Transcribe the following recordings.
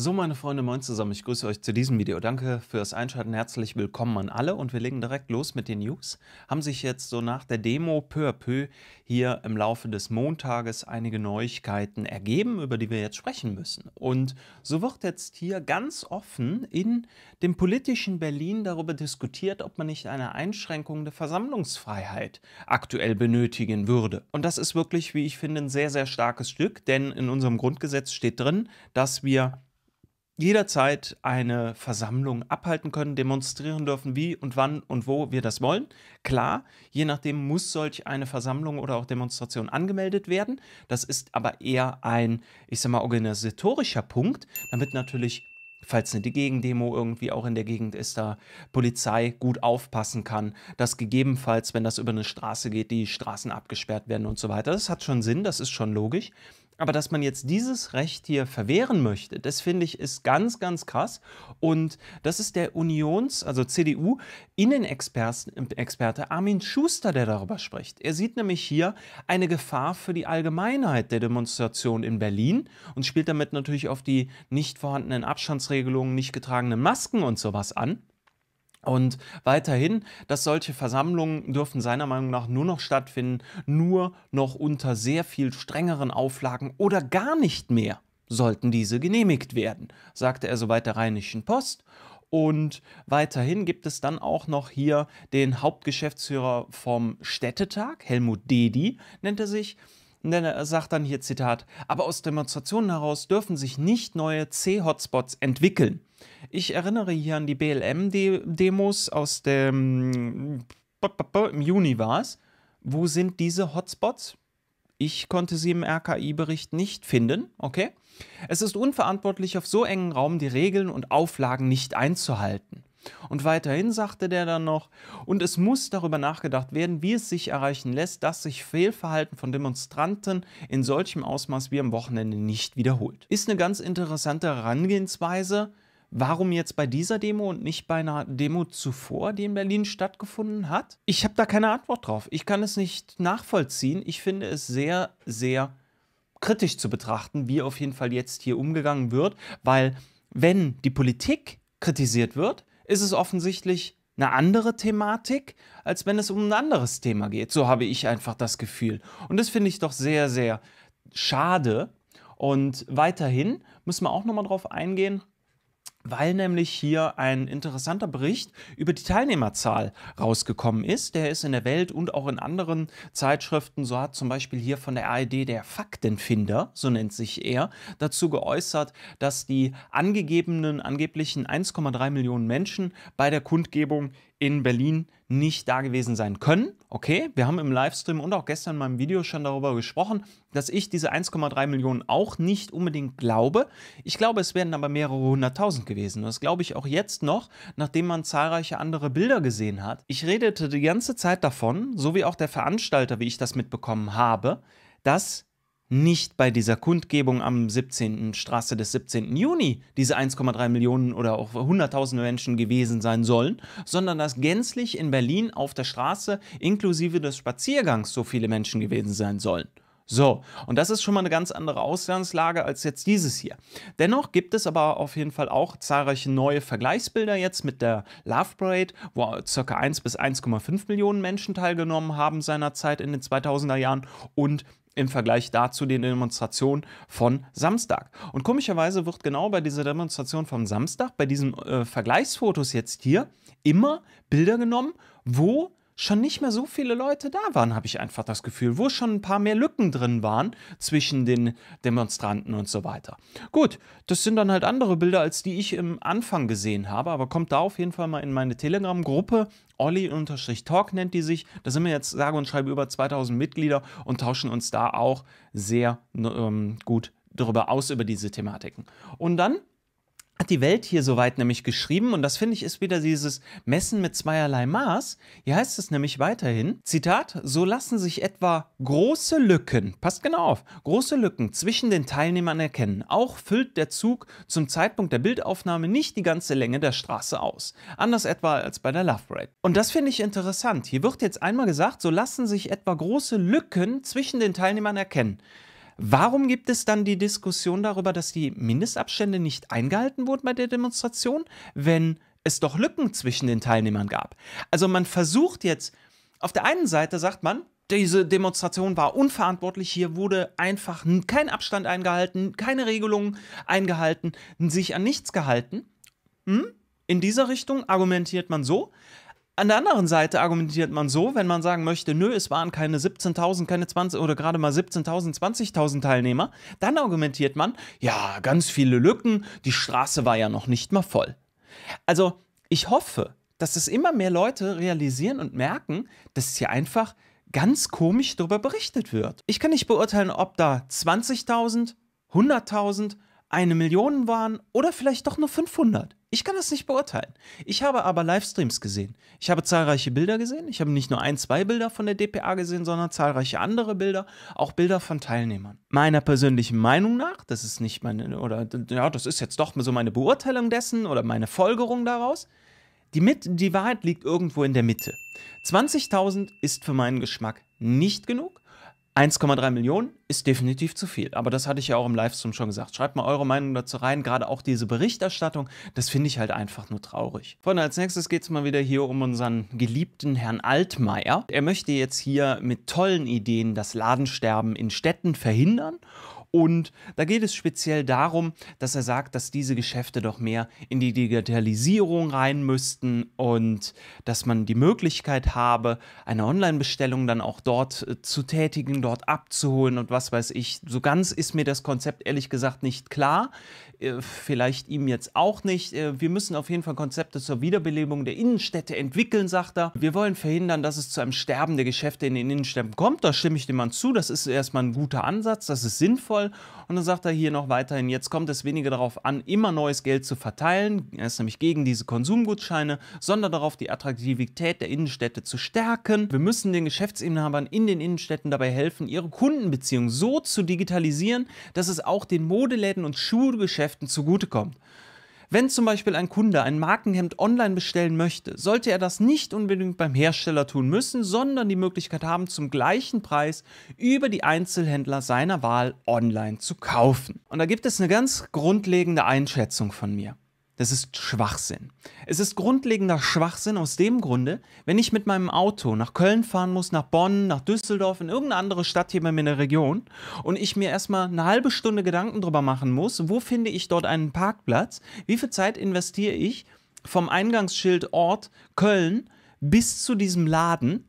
So, meine Freunde, moin zusammen, ich grüße euch zu diesem Video. Danke fürs Einschalten, herzlich willkommen an alle und wir legen direkt los mit den News. Haben sich jetzt so nach der Demo peu à peu hier im Laufe des Montages einige Neuigkeiten ergeben, über die wir jetzt sprechen müssen. Und so wird jetzt hier ganz offen in dem politischen Berlin darüber diskutiert, ob man nicht eine Einschränkung der Versammlungsfreiheit aktuell benötigen würde. Und das ist wirklich, wie ich finde, ein sehr, sehr starkes Stück, denn in unserem Grundgesetz steht drin, dass wir jederzeit eine Versammlung abhalten können, demonstrieren dürfen, wie und wann und wo wir das wollen. Klar, je nachdem muss solch eine Versammlung oder auch Demonstration angemeldet werden. Das ist aber eher ein, ich sag mal, organisatorischer Punkt, damit natürlich falls eine Gegendemo irgendwie auch in der Gegend ist, da Polizei gut aufpassen kann, dass gegebenenfalls, wenn das über eine Straße geht, die Straßen abgesperrt werden und so weiter. Das hat schon Sinn, das ist schon logisch. Aber dass man jetzt dieses Recht hier verwehren möchte, das finde ich ist ganz, ganz krass. Und das ist der Unions-, also CDU-Innenexperte Armin Schuster, der darüber spricht. Er sieht nämlich hier eine Gefahr für die Allgemeinheit der Demonstration in Berlin und spielt damit natürlich auf die nicht vorhandenen Abstandsregelungen, nicht getragenen Masken und sowas an. Und weiterhin, dass solche Versammlungen dürfen seiner Meinung nach nur noch stattfinden, nur noch unter sehr viel strengeren Auflagen oder gar nicht mehr sollten diese genehmigt werden, sagte er soweit der Rheinischen Post. Und weiterhin gibt es dann auch noch hier den Hauptgeschäftsführer vom Städtetag, Helmut Dedi nennt er sich, und er äh, sagt dann hier Zitat, aber aus Demonstrationen heraus dürfen sich nicht neue C-Hotspots entwickeln. Ich erinnere hier an die BLM-Demos aus dem im Juni war es. Wo sind diese Hotspots? Ich konnte sie im RKI-Bericht nicht finden, okay? Es ist unverantwortlich, auf so engen Raum die Regeln und Auflagen nicht einzuhalten. Und weiterhin sagte der dann noch, und es muss darüber nachgedacht werden, wie es sich erreichen lässt, dass sich Fehlverhalten von Demonstranten in solchem Ausmaß wie am Wochenende nicht wiederholt. Ist eine ganz interessante Herangehensweise. Warum jetzt bei dieser Demo und nicht bei einer Demo zuvor, die in Berlin stattgefunden hat? Ich habe da keine Antwort drauf. Ich kann es nicht nachvollziehen. Ich finde es sehr, sehr kritisch zu betrachten, wie auf jeden Fall jetzt hier umgegangen wird, weil wenn die Politik kritisiert wird, ist es offensichtlich eine andere Thematik, als wenn es um ein anderes Thema geht. So habe ich einfach das Gefühl. Und das finde ich doch sehr, sehr schade. Und weiterhin müssen wir auch nochmal drauf eingehen, weil nämlich hier ein interessanter Bericht über die Teilnehmerzahl rausgekommen ist. Der ist in der Welt und auch in anderen Zeitschriften, so hat zum Beispiel hier von der ARD der Faktenfinder, so nennt sich er, dazu geäußert, dass die angegebenen, angeblichen 1,3 Millionen Menschen bei der Kundgebung in Berlin nicht da gewesen sein können. Okay, wir haben im Livestream und auch gestern in meinem Video schon darüber gesprochen, dass ich diese 1,3 Millionen auch nicht unbedingt glaube. Ich glaube, es wären aber mehrere hunderttausend gewesen. Das glaube ich auch jetzt noch, nachdem man zahlreiche andere Bilder gesehen hat. Ich redete die ganze Zeit davon, so wie auch der Veranstalter, wie ich das mitbekommen habe, dass nicht bei dieser Kundgebung am 17. Straße des 17. Juni diese 1,3 Millionen oder auch 100.000 Menschen gewesen sein sollen, sondern dass gänzlich in Berlin auf der Straße inklusive des Spaziergangs so viele Menschen gewesen sein sollen. So, und das ist schon mal eine ganz andere Ausgangslage als jetzt dieses hier. Dennoch gibt es aber auf jeden Fall auch zahlreiche neue Vergleichsbilder jetzt mit der Love Parade, wo ca. 1 bis 1,5 Millionen Menschen teilgenommen haben seinerzeit in den 2000er Jahren und im Vergleich dazu den Demonstrationen von Samstag. Und komischerweise wird genau bei dieser Demonstration vom Samstag, bei diesen äh, Vergleichsfotos jetzt hier, immer Bilder genommen, wo schon nicht mehr so viele Leute da waren, habe ich einfach das Gefühl, wo schon ein paar mehr Lücken drin waren zwischen den Demonstranten und so weiter. Gut, das sind dann halt andere Bilder, als die ich im Anfang gesehen habe, aber kommt da auf jeden Fall mal in meine Telegram-Gruppe, Olli-Talk nennt die sich. Da sind wir jetzt sage und schreibe über 2000 Mitglieder und tauschen uns da auch sehr ähm, gut darüber aus, über diese Thematiken. Und dann hat die Welt hier soweit nämlich geschrieben und das finde ich ist wieder dieses Messen mit zweierlei Maß. Hier heißt es nämlich weiterhin, Zitat, so lassen sich etwa große Lücken, passt genau auf, große Lücken zwischen den Teilnehmern erkennen. Auch füllt der Zug zum Zeitpunkt der Bildaufnahme nicht die ganze Länge der Straße aus. Anders etwa als bei der Love Parade. Und das finde ich interessant. Hier wird jetzt einmal gesagt, so lassen sich etwa große Lücken zwischen den Teilnehmern erkennen. Warum gibt es dann die Diskussion darüber, dass die Mindestabstände nicht eingehalten wurden bei der Demonstration, wenn es doch Lücken zwischen den Teilnehmern gab? Also man versucht jetzt, auf der einen Seite sagt man, diese Demonstration war unverantwortlich. Hier wurde einfach kein Abstand eingehalten, keine Regelungen eingehalten, sich an nichts gehalten. Hm? In dieser Richtung argumentiert man so. An der anderen Seite argumentiert man so, wenn man sagen möchte, nö, es waren keine 17.000, keine 20 oder gerade mal 17.000, 20.000 Teilnehmer, dann argumentiert man, ja, ganz viele Lücken, die Straße war ja noch nicht mal voll. Also, ich hoffe, dass es immer mehr Leute realisieren und merken, dass hier einfach ganz komisch darüber berichtet wird. Ich kann nicht beurteilen, ob da 20.000, 100.000, eine Million waren oder vielleicht doch nur 500. Ich kann das nicht beurteilen. Ich habe aber Livestreams gesehen. Ich habe zahlreiche Bilder gesehen. Ich habe nicht nur ein, zwei Bilder von der DPA gesehen, sondern zahlreiche andere Bilder, auch Bilder von Teilnehmern. Meiner persönlichen Meinung nach, das ist nicht meine, oder ja, das ist jetzt doch so meine Beurteilung dessen oder meine Folgerung daraus. Die, Mit die Wahrheit liegt irgendwo in der Mitte. 20.000 ist für meinen Geschmack nicht genug. 1,3 Millionen ist definitiv zu viel. Aber das hatte ich ja auch im Livestream schon gesagt. Schreibt mal eure Meinung dazu rein. Gerade auch diese Berichterstattung, das finde ich halt einfach nur traurig. Freunde, als nächstes geht es mal wieder hier um unseren geliebten Herrn Altmaier. Er möchte jetzt hier mit tollen Ideen das Ladensterben in Städten verhindern und da geht es speziell darum, dass er sagt, dass diese Geschäfte doch mehr in die Digitalisierung rein müssten und dass man die Möglichkeit habe, eine Online-Bestellung dann auch dort äh, zu tätigen, dort abzuholen und was weiß ich. So ganz ist mir das Konzept ehrlich gesagt nicht klar. Äh, vielleicht ihm jetzt auch nicht. Äh, wir müssen auf jeden Fall Konzepte zur Wiederbelebung der Innenstädte entwickeln, sagt er. Wir wollen verhindern, dass es zu einem Sterben der Geschäfte in den Innenstädten kommt. Da stimme ich dem Mann zu. Das ist erstmal ein guter Ansatz. Das ist sinnvoll sinnvoll. Und dann sagt er hier noch weiterhin, jetzt kommt es weniger darauf an, immer neues Geld zu verteilen, er ist nämlich gegen diese Konsumgutscheine, sondern darauf, die Attraktivität der Innenstädte zu stärken. Wir müssen den Geschäftsinhabern in den Innenstädten dabei helfen, ihre Kundenbeziehungen so zu digitalisieren, dass es auch den Modeläden und Schuhgeschäften zugutekommt. Wenn zum Beispiel ein Kunde ein Markenhemd online bestellen möchte, sollte er das nicht unbedingt beim Hersteller tun müssen, sondern die Möglichkeit haben, zum gleichen Preis über die Einzelhändler seiner Wahl online zu kaufen. Und da gibt es eine ganz grundlegende Einschätzung von mir. Das ist Schwachsinn. Es ist grundlegender Schwachsinn aus dem Grunde, wenn ich mit meinem Auto nach Köln fahren muss, nach Bonn, nach Düsseldorf, in irgendeine andere Stadt hier bei mir in der Region und ich mir erstmal eine halbe Stunde Gedanken drüber machen muss, wo finde ich dort einen Parkplatz, wie viel Zeit investiere ich vom Eingangsschild Ort Köln bis zu diesem Laden,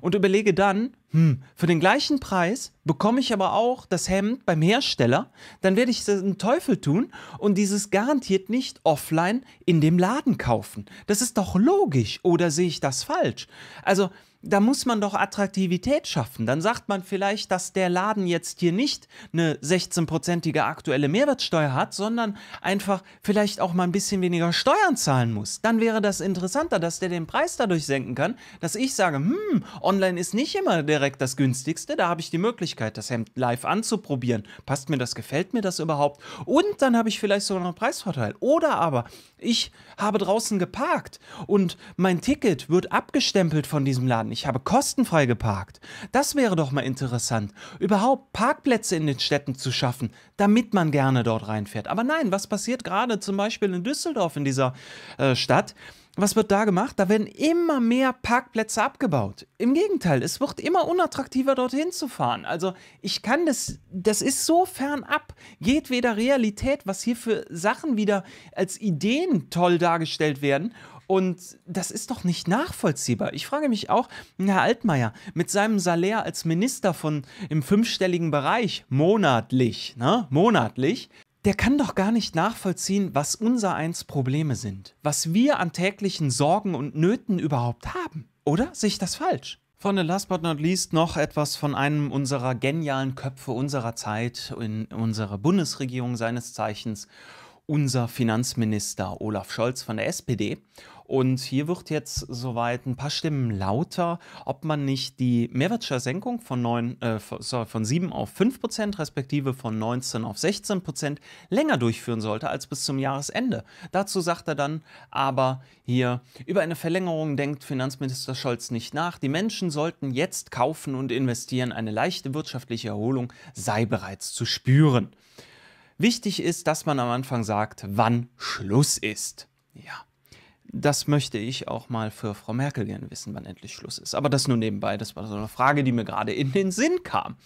und überlege dann, hm, für den gleichen Preis bekomme ich aber auch das Hemd beim Hersteller, dann werde ich den Teufel tun und dieses garantiert nicht offline in dem Laden kaufen. Das ist doch logisch, oder sehe ich das falsch? Also da muss man doch Attraktivität schaffen. Dann sagt man vielleicht, dass der Laden jetzt hier nicht eine 16-prozentige aktuelle Mehrwertsteuer hat, sondern einfach vielleicht auch mal ein bisschen weniger Steuern zahlen muss. Dann wäre das interessanter, dass der den Preis dadurch senken kann, dass ich sage, hm, online ist nicht immer direkt das günstigste, da habe ich die Möglichkeit, das Hemd live anzuprobieren. Passt mir das, gefällt mir das überhaupt? Und dann habe ich vielleicht sogar noch einen Preisvorteil. Oder aber ich habe draußen geparkt und mein Ticket wird abgestempelt von diesem Laden fahren. Ich habe kostenfrei geparkt. Das wäre doch mal interessant, überhaupt Parkplätze in den Städten zu schaffen, damit man gerne dort reinfährt. Aber nein, was passiert gerade zum Beispiel in Düsseldorf in dieser äh, Stadt? was wird da gemacht? Da werden immer mehr Parkplätze abgebaut. Im Gegenteil, es wird immer unattraktiver, dorthin zu fahren. Also ich kann das, das ist so fernab geht weder Realität, was hier für Sachen wieder als Ideen toll dargestellt werden. Und das ist doch nicht nachvollziehbar. Ich frage mich auch, Herr Altmaier, mit seinem Salär als Minister von im fünfstelligen Bereich monatlich, ne, monatlich, der kann doch gar nicht nachvollziehen, was unser eins Probleme sind, was wir an täglichen Sorgen und Nöten überhaupt haben. Oder sehe ich das falsch? Von the last but not least noch etwas von einem unserer genialen Köpfe unserer Zeit in unserer Bundesregierung seines Zeichens unser Finanzminister Olaf Scholz von der SPD. Und hier wird jetzt soweit ein paar Stimmen lauter, ob man nicht die Mehrwertsteuersenkung von, 9, äh, sorry, von 7 auf 5 Prozent, respektive von 19 auf 16 Prozent, länger durchführen sollte als bis zum Jahresende. Dazu sagt er dann aber hier, über eine Verlängerung denkt Finanzminister Scholz nicht nach. Die Menschen sollten jetzt kaufen und investieren. Eine leichte wirtschaftliche Erholung sei bereits zu spüren. Wichtig ist, dass man am Anfang sagt, wann Schluss ist. Ja, das möchte ich auch mal für Frau Merkel gerne wissen, wann endlich Schluss ist. Aber das nur nebenbei, das war so eine Frage, die mir gerade in den Sinn kam.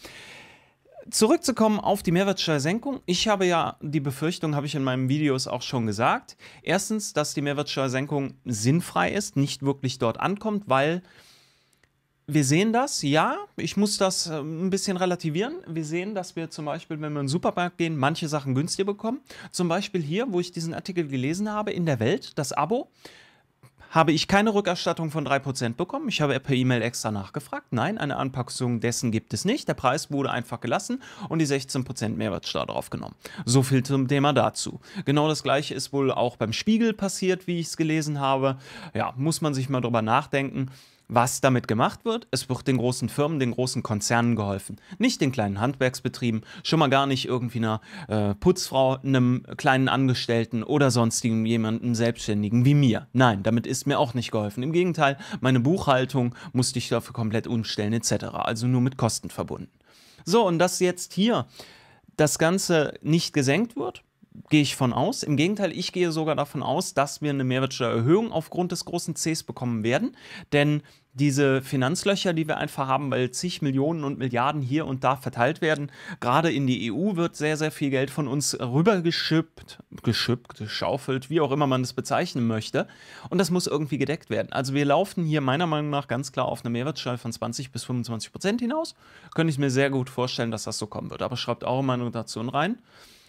Zurückzukommen auf die Mehrwertsteuersenkung. Ich habe ja die Befürchtung, habe ich in meinen Videos auch schon gesagt. Erstens, dass die Mehrwertsteuersenkung sinnfrei ist, nicht wirklich dort ankommt, weil wir sehen das, ja. Ich muss das äh, ein bisschen relativieren. Wir sehen, dass wir zum Beispiel, wenn wir in den Supermarkt gehen, manche Sachen günstiger bekommen. Zum Beispiel hier, wo ich diesen Artikel gelesen habe, in der Welt, das Abo, habe ich keine Rückerstattung von 3% bekommen. Ich habe per E-Mail extra nachgefragt. Nein, eine Anpassung dessen gibt es nicht. Der Preis wurde einfach gelassen und die 16% Mehrwertsteuer draufgenommen. So viel zum Thema dazu. Genau das gleiche ist wohl auch beim Spiegel passiert, wie ich es gelesen habe. Ja, muss man sich mal drüber nachdenken was damit gemacht wird? Es wird den großen Firmen, den großen Konzernen geholfen. Nicht den kleinen Handwerksbetrieben, schon mal gar nicht irgendwie einer äh, Putzfrau, einem kleinen Angestellten oder sonstigen jemandem Selbstständigen wie mir. Nein, damit ist mir auch nicht geholfen. Im Gegenteil, meine Buchhaltung musste ich dafür komplett umstellen etc. Also nur mit Kosten verbunden. So, und dass jetzt hier das Ganze nicht gesenkt wird, gehe ich von aus. Im Gegenteil, ich gehe sogar davon aus, dass wir eine Mehrwertsteuererhöhung aufgrund des großen Cs bekommen werden, denn diese Finanzlöcher, die wir einfach haben, weil zig Millionen und Milliarden hier und da verteilt werden, gerade in die EU wird sehr, sehr viel Geld von uns rübergeschippt, geschippt, geschaufelt, wie auch immer man das bezeichnen möchte. Und das muss irgendwie gedeckt werden. Also wir laufen hier meiner Meinung nach ganz klar auf eine Mehrwertsteuer von 20 bis 25 Prozent hinaus. Könnte ich mir sehr gut vorstellen, dass das so kommen wird. Aber schreibt eure Meinung dazu rein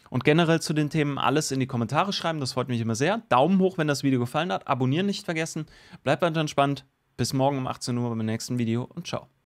und generell zu den Themen alles in die Kommentare schreiben. Das freut mich immer sehr. Daumen hoch, wenn das Video gefallen hat. Abonnieren nicht vergessen. Bleibt weiter entspannt. Bis morgen um 18 Uhr beim nächsten Video und ciao.